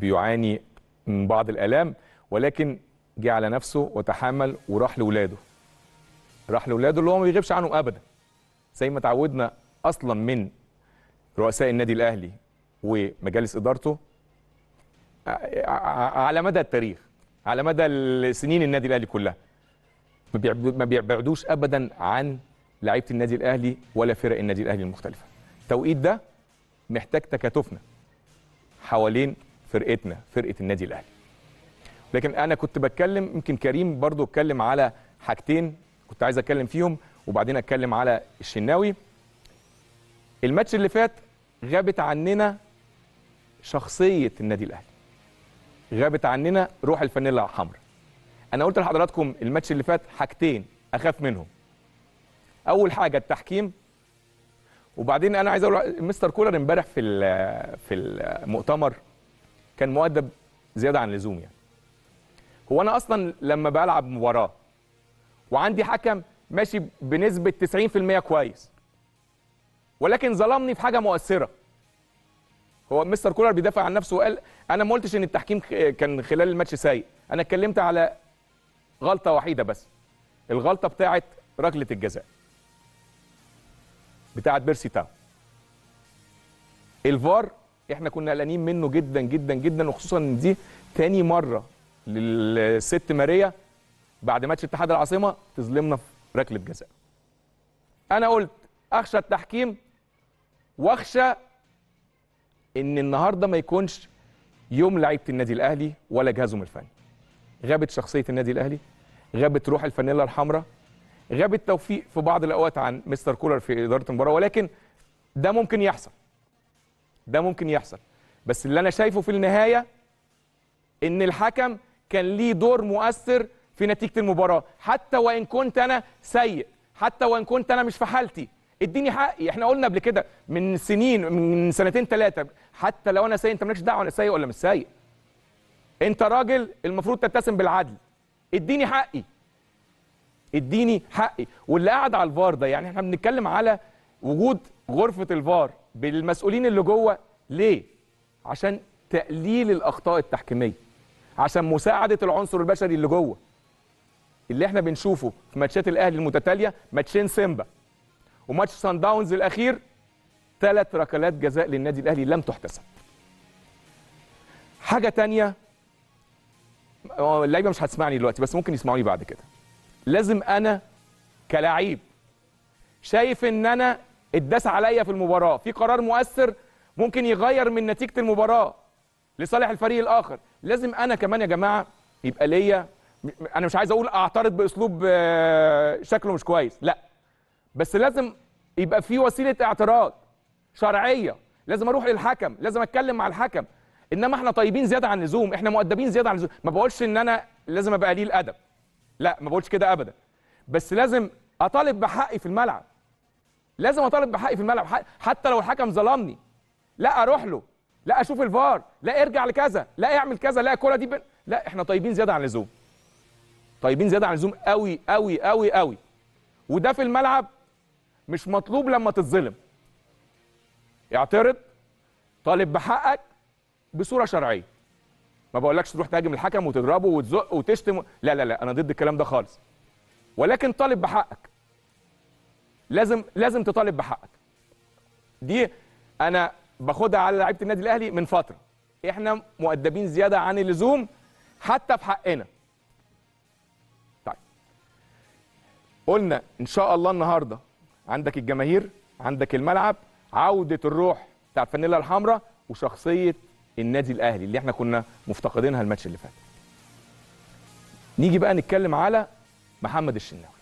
بيعاني من بعض الآلام ولكن جه على نفسه وتحمل وراح لاولاده راح لاولاده اللي هو ما بيغيبش عنهم أبدا زي ما اتعودنا أصلا من رؤساء النادي الأهلي ومجالس إدارته على مدى التاريخ على مدى سنين النادي الأهلي كلها ما بيبعدوش أبدا عن لعيبه النادي الاهلي ولا فرق النادي الاهلي المختلفه التوقيت ده محتاج تكاتفنا حوالين فرقتنا فرقه النادي الاهلي لكن انا كنت بتكلم يمكن كريم برضو اتكلم على حاجتين كنت عايز اتكلم فيهم وبعدين اتكلم على الشناوي الماتش اللي فات غابت عننا شخصيه النادي الاهلي غابت عننا روح الفانيلا الحمراء انا قلت لحضراتكم الماتش اللي فات حاجتين اخاف منهم اول حاجه التحكيم وبعدين انا عايز اقول مستر كولر امبارح في في المؤتمر كان مؤدب زياده عن اللزوم يعني هو انا اصلا لما بلعب مباراه وعندي حكم ماشي بنسبه 90% كويس ولكن ظلمني في حاجه مؤثره هو مستر كولر بيدافع عن نفسه وقال انا ما قلتش ان التحكيم كان خلال الماتش سيء انا اتكلمت على غلطه وحيده بس الغلطه بتاعه ركله الجزاء بتاعه بيرسي تاو الفار احنا كنا قلقانين منه جدا جدا جدا وخصوصا ان دي تاني مره للست ماريا بعد ماتش اتحاد العاصمه تظلمنا في ركله جزاء. انا قلت اخشى التحكيم واخشى ان النهارده ما يكونش يوم لعيبه النادي الاهلي ولا جهازهم الفني. غابت شخصيه النادي الاهلي، غابت روح الفانيلا الحمراء، غاب التوفيق في بعض الاوقات عن مستر كولر في اداره المباراه ولكن ده ممكن يحصل ده ممكن يحصل بس اللي انا شايفه في النهايه ان الحكم كان ليه دور مؤثر في نتيجه المباراه حتى وان كنت انا سيء حتى وان كنت انا مش في حالتي اديني حقي احنا قلنا قبل كده من سنين من سنتين ثلاثه حتى لو انا سيء انت مالكش دعوه انا سيء ولا مش سيء انت راجل المفروض تتسم بالعدل اديني حقي اديني حقي واللي قاعد على الفار ده يعني احنا بنتكلم على وجود غرفه الفار بالمسؤولين اللي جوه ليه عشان تقليل الاخطاء التحكيميه عشان مساعده العنصر البشري اللي جوه اللي احنا بنشوفه في ماتشات الاهلي المتتاليه ماتشين سيمبا وماتش سان داونز الاخير ثلاث ركلات جزاء للنادي الاهلي لم تحتسب حاجه ثانيه آه، اللعيبه مش هتسمعني دلوقتي بس ممكن يسمعوني بعد كده لازم انا كلاعب شايف ان انا اتداس عليا في المباراه في قرار مؤثر ممكن يغير من نتيجه المباراه لصالح الفريق الاخر لازم انا كمان يا جماعه يبقى ليا انا مش عايز اقول اعترض باسلوب آه، شكله مش كويس لا بس لازم يبقى في وسيله اعتراض شرعيه لازم اروح للحكم لازم اتكلم مع الحكم انما احنا طيبين زياده عن اللزوم احنا مؤدبين زياده عن اللزوم ما بقولش ان انا لازم ابقى قليل ادب لا ما بقولش كده ابدا بس لازم اطالب بحقي في الملعب لازم اطالب بحقي في الملعب حتى لو الحكم ظلمني لا اروح له لا اشوف الفار لا ارجع لكذا لا اعمل كذا لا الكوره دي بن... لا احنا طيبين زياده عن اللزوم طيبين زياده عن اللزوم قوي قوي قوي قوي وده في الملعب مش مطلوب لما تتظلم اعترض طالب بحقك بصوره شرعيه ما بقولكش تروح تهاجم الحكم وتضربه وتزق وتشتم لا لا لا انا ضد الكلام ده خالص ولكن طالب بحقك لازم لازم تطالب بحقك دي انا باخدها على لعيبه النادي الاهلي من فتره احنا مؤدبين زياده عن اللزوم حتى في حقنا طيب قلنا ان شاء الله النهارده عندك الجماهير عندك الملعب عوده الروح بتاع الفانيلا الحمراء وشخصيه النادي الاهلي اللي احنا كنا مفتقدينها الماتش اللي فات نيجي بقى نتكلم على محمد الشناوي